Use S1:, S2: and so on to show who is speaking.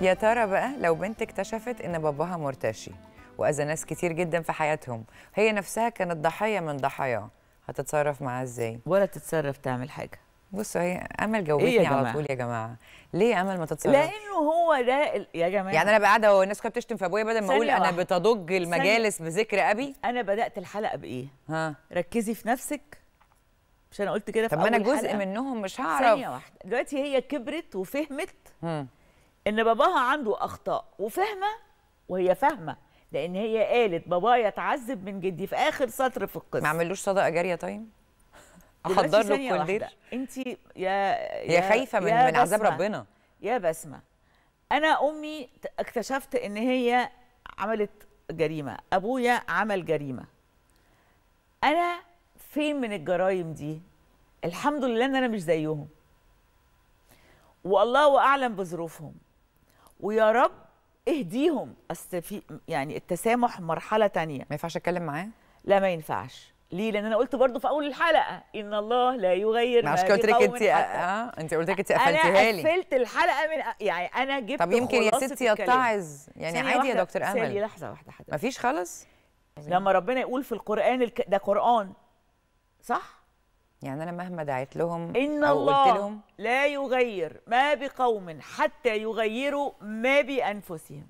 S1: يا ترى بقى لو بنت اكتشفت ان باباها مرتشي واذى ناس كتير جدا في حياتهم هي نفسها كانت ضحيه من ضحاياه هتتصرف معاه ازاي ولا تتصرف تعمل حاجه بصوا هي امل جاوبتني إيه على طول يا جماعه ليه امل ما تتصرفش لانه
S2: هو ده يا جماعه يعني انا قاعده والناس كلها
S1: بتشتم في ابويا بدل ما اقول انا بتضج المجالس
S2: بذكر ابي انا بدات الحلقه بايه ها ركزي في نفسك مش انا قلت كده في طب انا جزء حلقة. منهم مش هعرف ثانيه واحده دلوقتي هي كبرت وفهمت ان باباها عنده اخطاء وفاهمه وهي فاهمه لان هي قالت بابايا اتعذب من جدي في اخر سطر في القصه ما عملوش صدقه جاريه طيب احضر له كولدير انت يا يا خايفه من, من عذاب ربنا يا بسمه انا امي اكتشفت ان هي عملت جريمه ابويا عمل جريمه انا فين من الجرايم دي الحمد لله ان انا مش زيهم والله اعلم بظروفهم ويا رب اهديهم اصل في يعني التسامح مرحله تانية ما ينفعش اتكلم معاه لا ما ينفعش ليه لان انا قلت برضو في اول الحلقه ان الله لا يغير ما عشان قلت لك انت اه, آه، انت قلت لك انت قفلتيها لي انا قفلت الحلقه من يعني انا جبت طب يمكن يا ستي يتعظ يعني عادي يا دكتور امل ثانيه لحظه واحده حضرتك مفيش خالص لما ربنا يقول في القران الك... ده قران صح يعني انا مهما دعيت لهم ان أو الله قلت لهم لا يغير ما بقوم حتى يغيروا ما بانفسهم